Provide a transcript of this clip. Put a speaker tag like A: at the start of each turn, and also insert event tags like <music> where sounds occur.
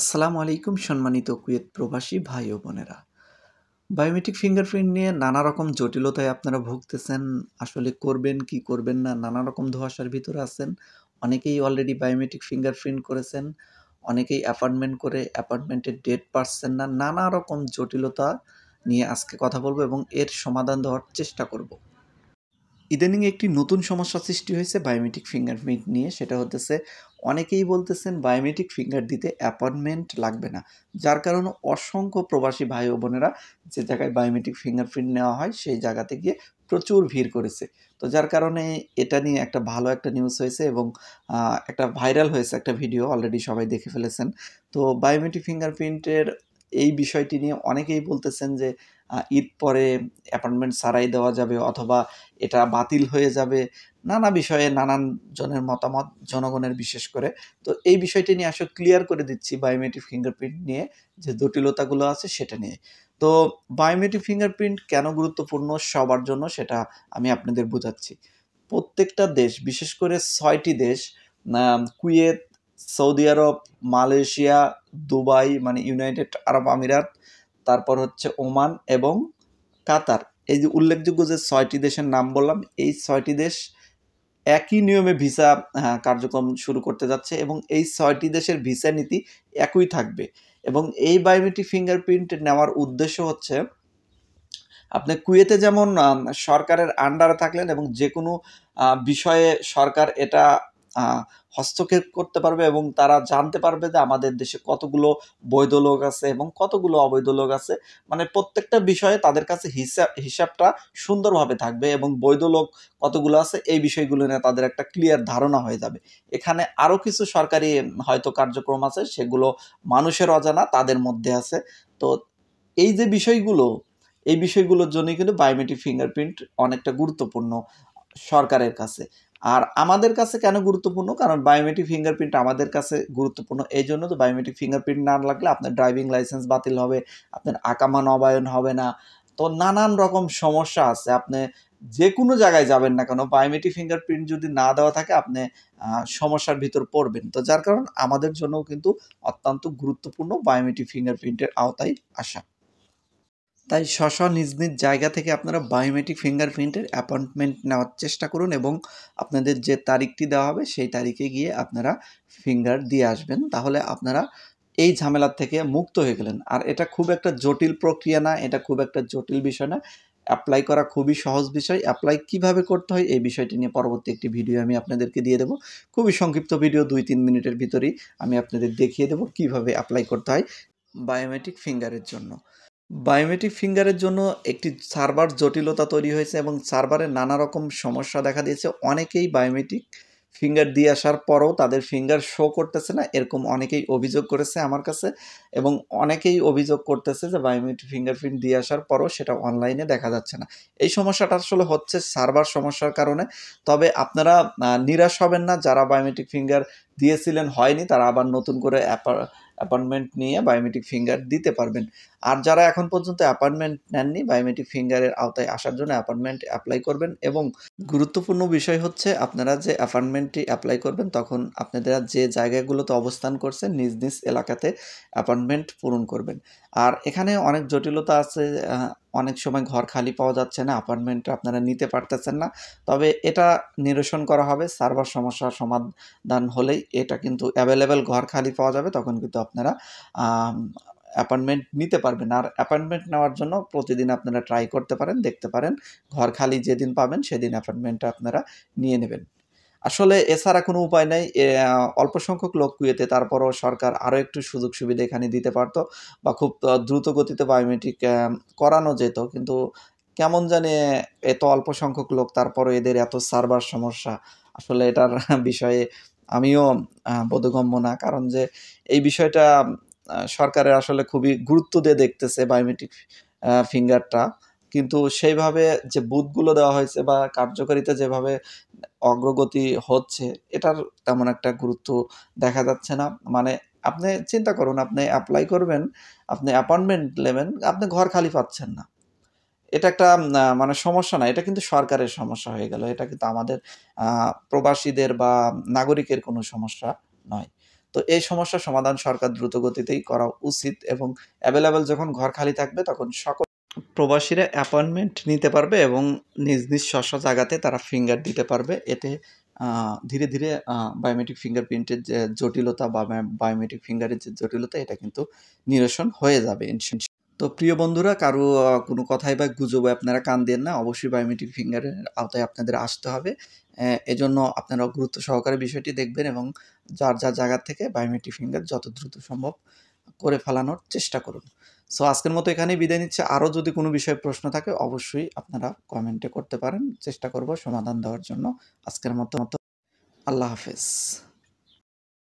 A: আসসালামু আলাইকুম সম্মানিত কুয়েত প্রবাসী ভাই ও বোনেরা বায়োমেট্রিক ফিঙ্গারপ্রিন্ট নিয়ে নানা রকম জটিলতায় আপনারা ভুগতেছেন আসলে করবেন কি করবেন না নানা রকম ধোয়াশার ভিতরে আছেন অনেকেই অলরেডি বায়োমেট্রিক ফিঙ্গারপ্রিন্ট করেছেন অনেকেই অ্যাপয়েন্টমেন্ট করে অ্যাপয়েন্টমেন্টের ডেট পারছেন না নানা রকম জটিলতা নিয়ে আজকে কথা বলবো এবং এর সমাধান দেওয়ার চেষ্টা করবো ইদানিং একটি নতুন সমস্যা সৃষ্টি হয়েছে বায়োমেট্রিক ফিঙ্গারপ্রিন্ট নিয়ে সেটা হতেছে অনেকেই বলতেছেন বায়োমেট্রিক ফিঙ্গার দিতে অ্যাপয়েন্টমেন্ট লাগবে না যার কারণে অসংখ্য প্রবাসী ভাই ও বোনেরা যে জায়গায় বায়োমেট্রিক ফিঙ্গারপ্রিন্ট নেওয়া হয় সেই জায়গাতে গিয়ে প্রচুর ভিড় করেছে তো যার কারণে এটা নিয়ে একটা ভালো একটা নিউজ হয়েছে এবং একটা ভাইরাল হয়েছে একটা ভিডিও অলরেডি সবাই দেখে ফেলেছেন তো বায়োমেট্রিক ফিঙ্গারপ্রিন্টের এই বিষয়টি নিয়ে অনেকেই বলতেছেন যে ঈদ পরে অ্যাপয়েন্টমেন্ট সারাই দেওয়া যাবে অথবা এটা বাতিল হয়ে যাবে নানা বিষয়ে নানান জনের মতামত জনগণের বিশেষ করে তো এই বিষয়টি নিয়ে আসলে ক্লিয়ার করে দিচ্ছি বায়োমেট্রিক ফিঙ্গারপ্রিন্ট নিয়ে যে জটিলতাগুলো আছে সেটা নিয়ে তো বায়োমেট্রিক ফিঙ্গারপ্রিন্ট কেন গুরুত্বপূর্ণ সবার জন্য সেটা আমি আপনাদের বোঝাচ্ছি প্রত্যেকটা দেশ বিশেষ করে ছয়টি দেশ Kuwait Saudi Arab Malaysia Dubai মানে ইউনাইটেড আরব আমিরাত তারপর হচ্ছে ওমান এবং কাতার এই যে উল্লেখযোগ্য যে ছয়টি দেশের নাম বললাম এই ছয়টি দেশ একই নিয়মে ভিসা কার্যক্রম শুরু করতে যাচ্ছে এবং এই ছয়টি দেশের ভিসা নীতি একই থাকবে এবং এই বায়োমেট্রিক ফিঙ্গারপ্রিন্ট নেওয়ার উদ্দেশ্য হচ্ছে আপনি কুয়েতে যেমন সরকারের আন্ডারে থাকলেন এবং যে কোনো বিষয়ে সরকার এটা হস্তক্ষেপ করতে পারবে এবং তারা জানতে পারবে যে আমাদের দেশে কতগুলো বৈধ লোক আছে এবং কতগুলো অবৈধ লোক আছে মানে প্রত্যেকটা বিষয়ে তাদের কাছে হিসাব হিসাবটা সুন্দরভাবে থাকবে এবং বৈধ লোক কতগুলো আছে এই বিষয়গুলো নিয়ে তাদের একটা ক্লিয়ার ধারণা হয়ে যাবে এখানে আরও কিছু সরকারি হয়তো কার্যক্রম আছে সেগুলো মানুষের অজানা তাদের মধ্যে আছে তো এই যে বিষয়গুলো এই বিষয়গুলোর জন্যই কিন্তু বায়োমেট্রিক ফিঙ্গারপ্রিন্ট অনেকটা গুরুত্বপূর্ণ সরকারের কাছে আর আমাদের কাছে কেন গুরুত্বপূর্ণ কারণ বায়োমেট্রিক ফিঙ্গারপ্রিন্ট আমাদের কাছে গুরুত্বপূর্ণ এই জন্য তো বায়োমেট্রিক ফিঙ্গারপ্রিন্ট না লাগলে আপনার ড্রাইভিং লাইসেন্স বাতিল হবে আপনার আকামা নবায়ন হবে না তো নানান রকম সমস্যা আছে আপনি যে কোনো জায়গায় যাবেন না কেন বায়োমেট্রিক ফিঙ্গারপ্রিন্ট যদি না দেওয়া থাকে আপনি সমস্যার ভিতর পড়বেন তো যার কারণ আমাদের জন্যও কিন্তু অত্যন্ত গুরুত্বপূর্ণ বায়োমেট্রিক ফিঙ্গারপ্রিন্টের আওতায় আসা তাই স্ব নিজ নিজ জায়গা থেকে আপনারা বায়োমেট্রিক ফিঙ্গারপ্রিন্টের অ্যাপয়েন্টমেন্ট নেওয়ার চেষ্টা করুন এবং আপনাদের যে তারিখটি দেওয়া হবে সেই তারিখে গিয়ে আপনারা ফিঙ্গার দিয়ে আসবেন তাহলে আপনারা এই ঝামেলার থেকে মুক্ত হয়ে গেলেন আর এটা খুব একটা জটিল প্রক্রিয়া না এটা খুব একটা জটিল বিষয় না অ্যাপ্লাই করা খুবই সহজ বিষয় অ্যাপ্লাই কিভাবে করতে হয় এই বিষয়টি নিয়ে পরবর্তী একটি ভিডিও আমি আপনাদেরকে দিয়ে দেবো খুবই সংক্ষিপ্ত ভিডিও দুই তিন মিনিটের ভিতরেই আমি আপনাদের দেখিয়ে দেবো কিভাবে অ্যাপ্লাই করতে হয় বায়োমেট্রিক ফিঙ্গারের জন্য বায়োমেট্রিক ফিঙ্গারের জন্য একটি সার্ভার জটিলতা তৈরি হয়েছে এবং সার্ভারে নানা রকম সমস্যা দেখা দিয়েছে অনেকেই বায়োমেট্রিক ফিঙ্গার দিয়ে আসার পরও তাদের ফিঙ্গার শো করতেছে না এরকম অনেকেই অভিযোগ করেছে আমার কাছে এবং অনেকেই অভিযোগ করতেছে যে বায়োমেট্রিক ফিঙ্গারপ্রিন্ট দিয়ে আসার পরও সেটা অনলাইনে দেখা যাচ্ছে না এই সমস্যাটা আসলে হচ্ছে সার্ভার সমস্যার কারণে তবে আপনারা নিরাশ হবেন না যারা বায়োমেট্রিক ফিঙ্গার দিয়েছিলেন হয়নি তারা আবার নতুন করে অ্যাপার অ্যাপয়েন্টমেন্ট নিয়ে বায়োমেট্রিক ফিঙ্গার দিতে পারবেন আর যারা এখন পর্যন্ত অ্যাপয়েন্টমেন্ট নেননি বায়োমেট্রিক ফিঙ্গারের আওতায় আসার জন্য অ্যাপয়েন্টমেন্ট অ্যাপ্লাই করবেন এবং গুরুত্বপূর্ণ বিষয় হচ্ছে আপনারা যে অ্যাপয়েন্টমেন্টটি অ্যাপ্লাই করবেন তখন আপনারা যে জায়গাগুলোতে অবস্থান করছেন নিজ নিজ এলাকাতে অ্যাপয়েন্টমেন্ট পূরণ করবেন আর এখানে অনেক জটিলতা আছে অনেক সময় ঘর খালি পাওয়া যাচ্ছে না অ্যাপার্টমেন্ট আপনারা নিতে পারতেছেন না তবে এটা নিরসন করা হবে সার্ভার সমস্যার সমাধান হলেই এটা কিন্তু অ্যাভেলেবেল ঘর খালি পাওয়া যাবে তখন কিন্তু আপনারা অ্যাপয়েন্টমেন্ট নিতে পারবেন আর অ্যাপয়েন্টমেন্ট নেওয়ার জন্য প্রতিদিন আপনারা ট্রাই করতে পারেন দেখতে পারেন ঘর খালি যেদিন পাবেন সেদিন অ্যাপয়েন্টমেন্টটা আপনারা নিয়ে নেবেন আসলে এছাড়া কোনো উপায় নাই অল্প সংখ্যক লোক কুয়েতে তারপরও সরকার আরও একটু সুযোগ সুবিধা এখানে দিতে পারত বা খুব দ্রুত গতিতে বায়োমেট্রিক করানো যেত কিন্তু কেমন জানে এত অল্প সংখ্যক লোক তারপরও এদের এত সার্ভার সমস্যা আসলে এটার <laughs> বিষয়ে আমিও বোধগম্য না কারণ যে এই বিষয়টা সরকারের আসলে খুবই গুরুত্ব দিয়ে দেখতেছে বায়োমেট্রিক ফিঙ্গারটা কিন্তু সেইভাবে যে বুথগুলো দেওয়া হয়েছে বা কার্যকারিতা যেভাবে অগ্রগতি হচ্ছে এটার তেমন একটা গুরুত্ব দেখা যাচ্ছে না মানে আপনি চিন্তা করুন আপনি অ্যাপ্লাই করবেন আপনি অ্যাপয়েন্টমেন্ট নেবেন আপনি ঘর খালি পাচ্ছেন না এটা একটা মানে সমস্যা না এটা কিন্তু সরকারের সমস্যা হয়ে গেল এটা কিন্তু আমাদের প্রবাসীদের বা নাগরিকের কোনো সমস্যা নয় তো এই সমস্যার সমাধান সরকার দ্রুত গতিতেই করা উচিত এবং অ্যাভেলেবেল যখন ঘর খালি থাকবে তখন সকল প্রবাসীরা অ্যাপয়েন্টমেন্ট নিতে পারবে এবং নিজ নিজ স্ব জায়গাতে তারা ফিঙ্গার দিতে পারবে এতে ধীরে ধীরে বায়োমেট্রিক প্রিন্টের যে জটিলতা বা বায়োমেট্রিক ফিঙ্গারের যে জটিলতা এটা কিন্তু নিরসন হয়ে যাবে তো প্রিয় বন্ধুরা কারো কোনো কথাই বা গুজবে আপনারা কান দেন না অবশ্যই বায়োমেট্রিক ফিঙ্গারের আওতায় আপনাদের আসতে হবে এজন্য আপনারা গুরুত্ব সহকারে বিষয়টি দেখবেন এবং যার যার জায়গা থেকে বায়োমেট্রিক ফিঙ্গার যত দ্রুত সম্ভব করে ফেলানোর চেষ্টা করুন সো আজকের মতো এখানেই বিদায় নিচ্ছে আরও যদি কোনো বিষয়ে প্রশ্ন থাকে অবশ্যই আপনারা কমেন্টে করতে পারেন চেষ্টা করব সমাধান দেওয়ার জন্য আজকের মতো মতো আল্লাহ হাফেজ